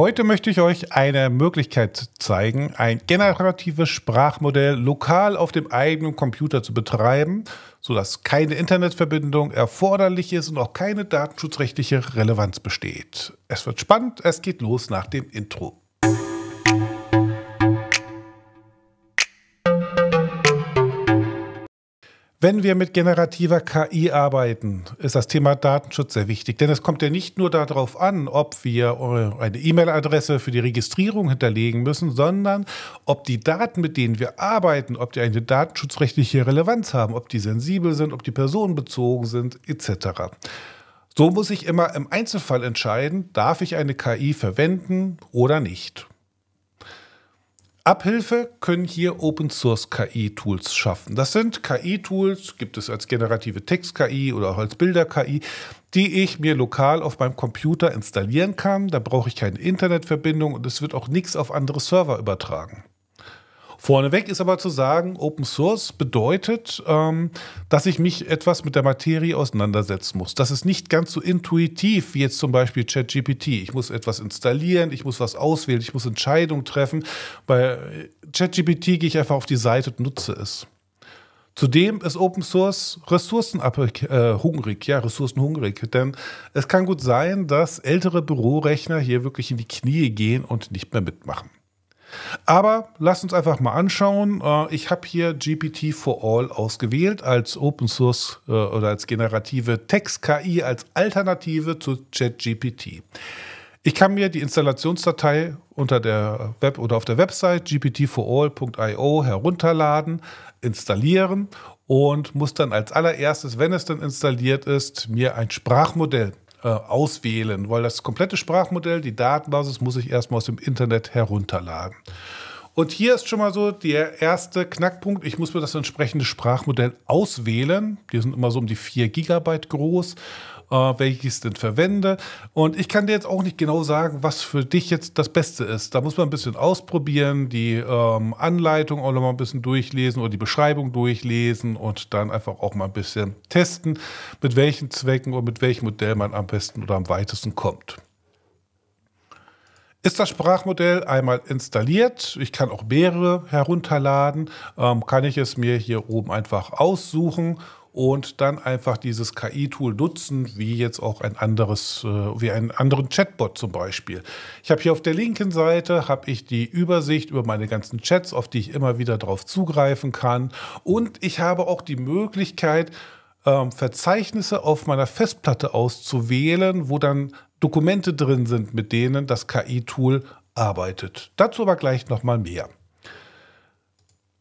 Heute möchte ich euch eine Möglichkeit zeigen, ein generatives Sprachmodell lokal auf dem eigenen Computer zu betreiben, sodass keine Internetverbindung erforderlich ist und auch keine datenschutzrechtliche Relevanz besteht. Es wird spannend, es geht los nach dem Intro. Wenn wir mit generativer KI arbeiten, ist das Thema Datenschutz sehr wichtig, denn es kommt ja nicht nur darauf an, ob wir eine E-Mail-Adresse für die Registrierung hinterlegen müssen, sondern ob die Daten, mit denen wir arbeiten, ob die eine datenschutzrechtliche Relevanz haben, ob die sensibel sind, ob die personenbezogen sind, etc. So muss ich immer im Einzelfall entscheiden, darf ich eine KI verwenden oder nicht. Abhilfe können hier Open Source KI-Tools schaffen. Das sind KI-Tools, gibt es als generative Text-KI oder auch als Bilder-KI, die ich mir lokal auf meinem Computer installieren kann. Da brauche ich keine Internetverbindung und es wird auch nichts auf andere Server übertragen. Vorneweg ist aber zu sagen, Open Source bedeutet, ähm, dass ich mich etwas mit der Materie auseinandersetzen muss. Das ist nicht ganz so intuitiv wie jetzt zum Beispiel ChatGPT. Ich muss etwas installieren, ich muss was auswählen, ich muss Entscheidungen treffen. Bei ChatGPT gehe ich einfach auf die Seite und nutze es. Zudem ist Open Source ressourcenhungrig, äh, ja, ressourcenhungrig. Denn es kann gut sein, dass ältere Bürorechner hier wirklich in die Knie gehen und nicht mehr mitmachen. Aber lasst uns einfach mal anschauen. Äh, ich habe hier GPT for All ausgewählt als Open Source äh, oder als generative Text-KI als Alternative zu ChatGPT. Ich kann mir die Installationsdatei unter der Web oder auf der Website gpt4all.io herunterladen, installieren und muss dann als allererstes, wenn es dann installiert ist, mir ein Sprachmodell äh, auswählen, weil das komplette Sprachmodell, die Datenbasis muss ich erstmal aus dem Internet herunterladen. Und hier ist schon mal so der erste Knackpunkt. Ich muss mir das entsprechende Sprachmodell auswählen. Die sind immer so um die 4 Gigabyte groß, äh, welches denn verwende. Und ich kann dir jetzt auch nicht genau sagen, was für dich jetzt das Beste ist. Da muss man ein bisschen ausprobieren, die ähm, Anleitung auch noch mal ein bisschen durchlesen oder die Beschreibung durchlesen und dann einfach auch mal ein bisschen testen, mit welchen Zwecken und mit welchem Modell man am besten oder am weitesten kommt ist das Sprachmodell einmal installiert. Ich kann auch mehrere herunterladen. Ähm, kann ich es mir hier oben einfach aussuchen und dann einfach dieses KI-Tool nutzen, wie jetzt auch ein anderes, äh, wie einen anderen Chatbot zum Beispiel. Ich habe hier auf der linken Seite habe ich die Übersicht über meine ganzen Chats, auf die ich immer wieder drauf zugreifen kann. Und ich habe auch die Möglichkeit, ähm, Verzeichnisse auf meiner Festplatte auszuwählen, wo dann Dokumente drin sind, mit denen das KI-Tool arbeitet. Dazu aber gleich nochmal mehr.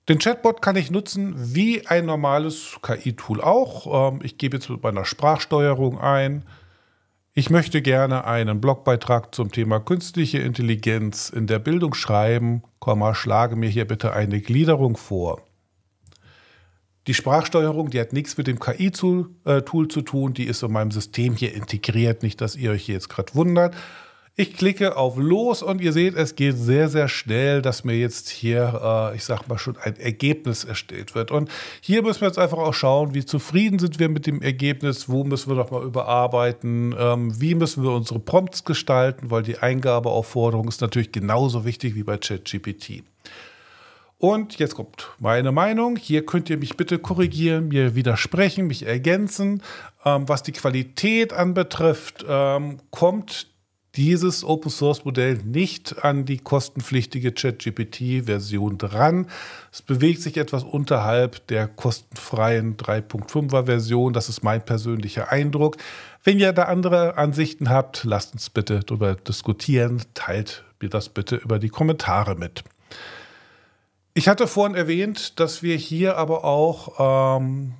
Den Chatbot kann ich nutzen wie ein normales KI-Tool auch. Ähm, ich gebe jetzt mit meiner Sprachsteuerung ein. Ich möchte gerne einen Blogbeitrag zum Thema künstliche Intelligenz in der Bildung schreiben, Komma, schlage mir hier bitte eine Gliederung vor. Die Sprachsteuerung, die hat nichts mit dem KI-Tool äh, zu tun, die ist in meinem System hier integriert, nicht, dass ihr euch jetzt gerade wundert. Ich klicke auf Los und ihr seht, es geht sehr, sehr schnell, dass mir jetzt hier, äh, ich sag mal, schon ein Ergebnis erstellt wird. Und hier müssen wir jetzt einfach auch schauen, wie zufrieden sind wir mit dem Ergebnis, wo müssen wir nochmal überarbeiten, ähm, wie müssen wir unsere Prompts gestalten, weil die Eingabeaufforderung ist natürlich genauso wichtig wie bei ChatGPT. Und jetzt kommt meine Meinung. Hier könnt ihr mich bitte korrigieren, mir widersprechen, mich ergänzen. Ähm, was die Qualität anbetrifft, ähm, kommt dieses Open Source Modell nicht an die kostenpflichtige ChatGPT Version dran. Es bewegt sich etwas unterhalb der kostenfreien 3.5er Version. Das ist mein persönlicher Eindruck. Wenn ihr da andere Ansichten habt, lasst uns bitte darüber diskutieren. Teilt mir das bitte über die Kommentare mit. Ich hatte vorhin erwähnt, dass wir hier aber auch ähm,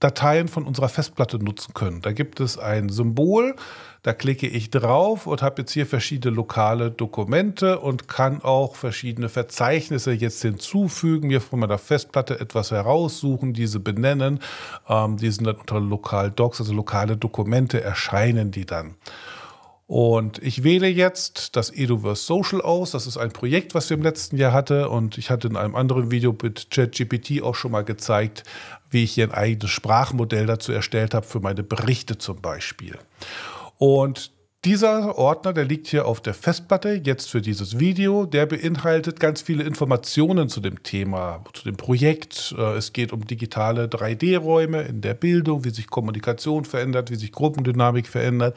Dateien von unserer Festplatte nutzen können. Da gibt es ein Symbol, da klicke ich drauf und habe jetzt hier verschiedene lokale Dokumente und kann auch verschiedene Verzeichnisse jetzt hinzufügen, mir von meiner Festplatte etwas heraussuchen, diese benennen. Ähm, die sind dann unter Lokal Docs, also lokale Dokumente erscheinen die dann. Und ich wähle jetzt das Eduverse Social aus. Das ist ein Projekt, was wir im letzten Jahr hatte. Und ich hatte in einem anderen Video mit ChatGPT auch schon mal gezeigt, wie ich hier ein eigenes Sprachmodell dazu erstellt habe, für meine Berichte zum Beispiel. Und dieser Ordner, der liegt hier auf der Festplatte jetzt für dieses Video, der beinhaltet ganz viele Informationen zu dem Thema, zu dem Projekt. Äh, es geht um digitale 3D-Räume in der Bildung, wie sich Kommunikation verändert, wie sich Gruppendynamik verändert.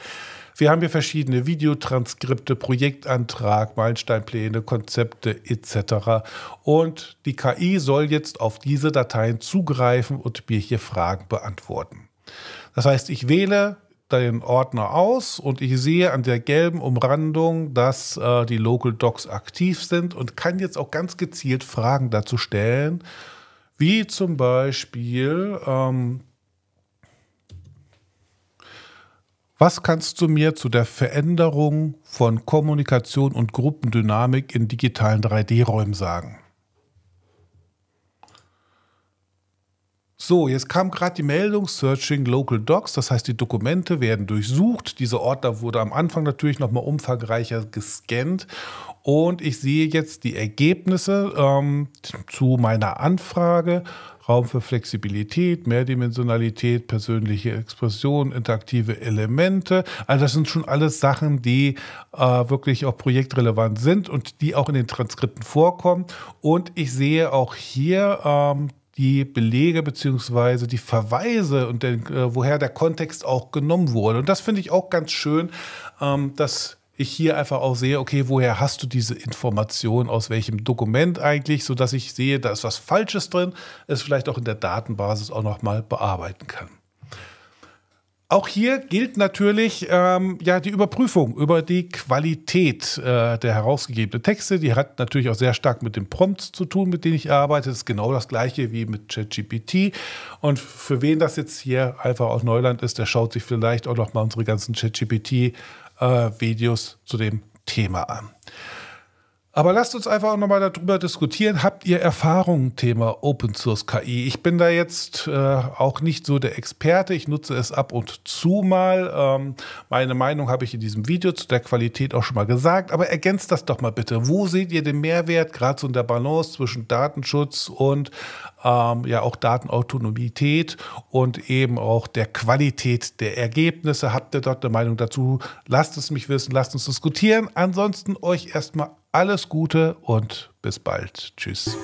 Wir haben hier verschiedene Videotranskripte, Projektantrag, Meilensteinpläne, Konzepte etc. Und die KI soll jetzt auf diese Dateien zugreifen und mir hier Fragen beantworten. Das heißt, ich wähle den Ordner aus und ich sehe an der gelben Umrandung, dass äh, die Local Docs aktiv sind und kann jetzt auch ganz gezielt Fragen dazu stellen, wie zum Beispiel, ähm, was kannst du mir zu der Veränderung von Kommunikation und Gruppendynamik in digitalen 3D-Räumen sagen? So, jetzt kam gerade die Meldung Searching Local Docs, das heißt, die Dokumente werden durchsucht. Dieser Ordner wurde am Anfang natürlich nochmal umfangreicher gescannt und ich sehe jetzt die Ergebnisse ähm, zu meiner Anfrage. Raum für Flexibilität, Mehrdimensionalität, persönliche Expression, interaktive Elemente. Also das sind schon alles Sachen, die äh, wirklich auch projektrelevant sind und die auch in den Transkripten vorkommen. Und ich sehe auch hier ähm, die Belege beziehungsweise die Verweise und den, äh, woher der Kontext auch genommen wurde. Und das finde ich auch ganz schön, ähm, dass ich hier einfach auch sehe, okay, woher hast du diese Information, aus welchem Dokument eigentlich, sodass ich sehe, da ist was Falsches drin, es vielleicht auch in der Datenbasis auch nochmal bearbeiten kann. Auch hier gilt natürlich ähm, ja die Überprüfung über die Qualität äh, der herausgegebenen Texte. Die hat natürlich auch sehr stark mit dem Prompt zu tun, mit dem ich arbeite. Das ist genau das gleiche wie mit ChatGPT. Und für wen das jetzt hier einfach aus Neuland ist, der schaut sich vielleicht auch noch mal unsere ganzen ChatGPT-Videos äh, zu dem Thema an. Aber lasst uns einfach auch nochmal darüber diskutieren. Habt ihr Erfahrungen Thema Open Source KI? Ich bin da jetzt äh, auch nicht so der Experte. Ich nutze es ab und zu mal. Ähm, meine Meinung habe ich in diesem Video zu der Qualität auch schon mal gesagt. Aber ergänzt das doch mal bitte. Wo seht ihr den Mehrwert, gerade so in der Balance zwischen Datenschutz und ähm, ja auch Datenautonomität und eben auch der Qualität der Ergebnisse? Habt ihr dort eine Meinung dazu? Lasst es mich wissen, lasst uns diskutieren. Ansonsten euch erstmal alles Gute und bis bald. Tschüss.